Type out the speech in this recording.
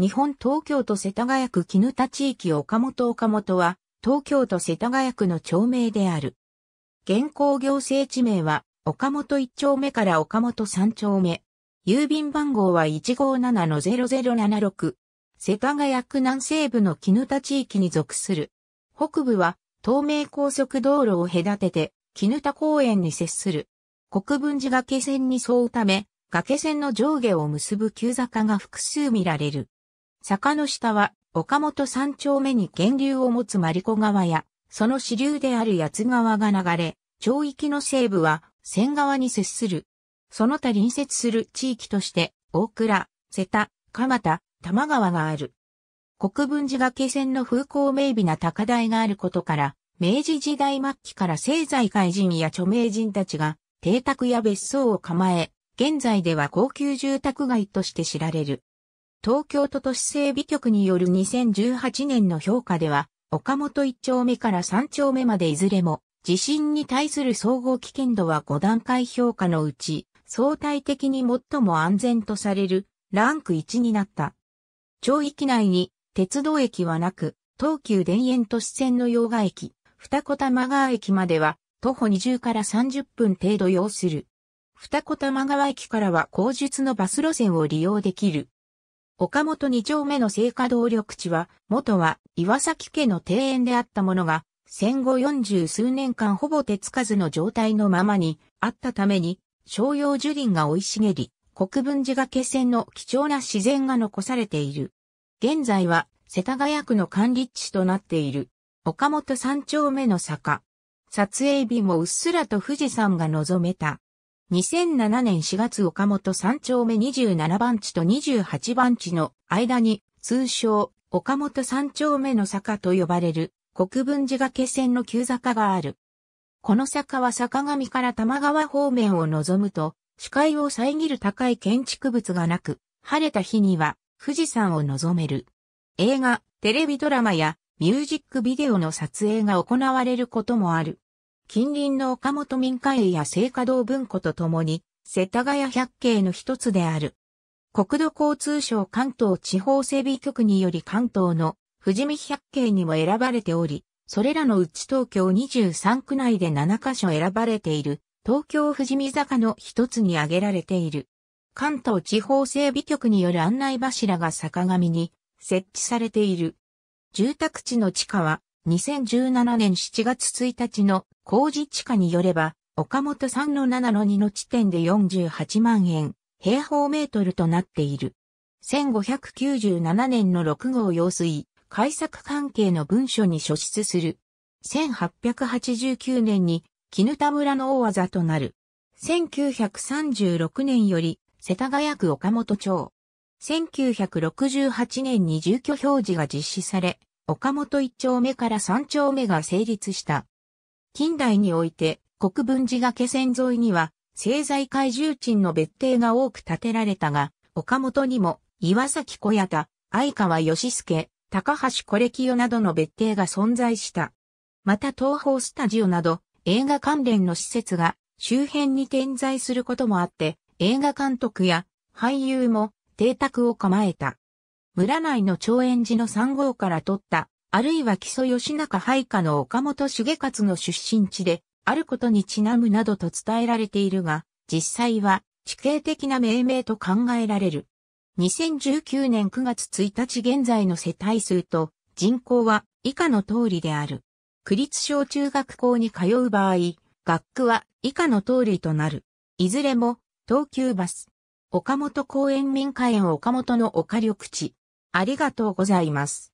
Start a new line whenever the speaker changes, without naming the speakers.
日本東京都世田谷区絹田地域岡本岡本は、東京都世田谷区の町名である。現行行政地名は、岡本1丁目から岡本3丁目。郵便番号は157-0076。世田谷区南西部の絹田地域に属する。北部は、東名高速道路を隔てて、絹田公園に接する。国分寺崖線に沿うため、崖線の上下を結ぶ急坂が複数見られる。坂の下は、岡本三丁目に源流を持つマリコ川や、その支流である八津川が流れ、町域の西部は、仙川に接する。その他隣接する地域として、大倉、瀬田、蒲田、玉川がある。国分寺が気仙の風光明媚な高台があることから、明治時代末期から政財界人や著名人たちが、邸宅や別荘を構え、現在では高級住宅街として知られる。東京都都市整備局による2018年の評価では、岡本1丁目から3丁目までいずれも、地震に対する総合危険度は5段階評価のうち、相対的に最も安全とされる、ランク1になった。町域内に、鉄道駅はなく、東急田園都市線の洋賀駅、二子玉川駅までは、徒歩20から30分程度要する。二子玉川駅からは後述のバス路線を利用できる。岡本二丁目の聖火動力地は、元は岩崎家の庭園であったものが、戦後四十数年間ほぼ手つかずの状態のままにあったために、商用樹林が生い茂り、国分寺崖線の貴重な自然が残されている。現在は世田谷区の管理地となっている。岡本三丁目の坂。撮影日もうっすらと富士山が望めた。2007年4月岡本3丁目27番地と28番地の間に通称岡本3丁目の坂と呼ばれる国分寺崖線の急坂がある。この坂は坂上から玉川方面を望むと視界を遮る高い建築物がなく晴れた日には富士山を望める。映画、テレビドラマやミュージックビデオの撮影が行われることもある。近隣の岡本民家や聖華堂文庫とともに、世田谷百景の一つである。国土交通省関東地方整備局により関東の富士見百景にも選ばれており、それらのうち東京23区内で7カ所選ばれている、東京富士見坂の一つに挙げられている。関東地方整備局による案内柱が坂上に設置されている。住宅地の地下は2017年7月1日の工事地下によれば、岡本さんの7の2の地点で48万円、平方メートルとなっている。1597年の6号用水、改作関係の文書に書出する。1889年に、絹田村の大技となる。1936年より、世田谷区岡本町。1968年に住居表示が実施され、岡本一丁目から三丁目が成立した。近代において、国分寺崖線沿いには、製材怪獣鎮の別邸が多く建てられたが、岡本にも、岩崎小屋田、相川義助、高橋コレキヨなどの別邸が存在した。また東宝スタジオなど、映画関連の施設が周辺に点在することもあって、映画監督や俳優も邸宅を構えた。村内の長円寺の3号から取った、あるいは木曽義中配下の岡本重勝の出身地で、あることにちなむなどと伝えられているが、実際は地形的な命名と考えられる。2019年9月1日現在の世帯数と人口は以下の通りである。区立小中学校に通う場合、学区は以下の通りとなる。いずれも、東急バス。岡本公園民家園岡本の丘緑地。ありがとうございます。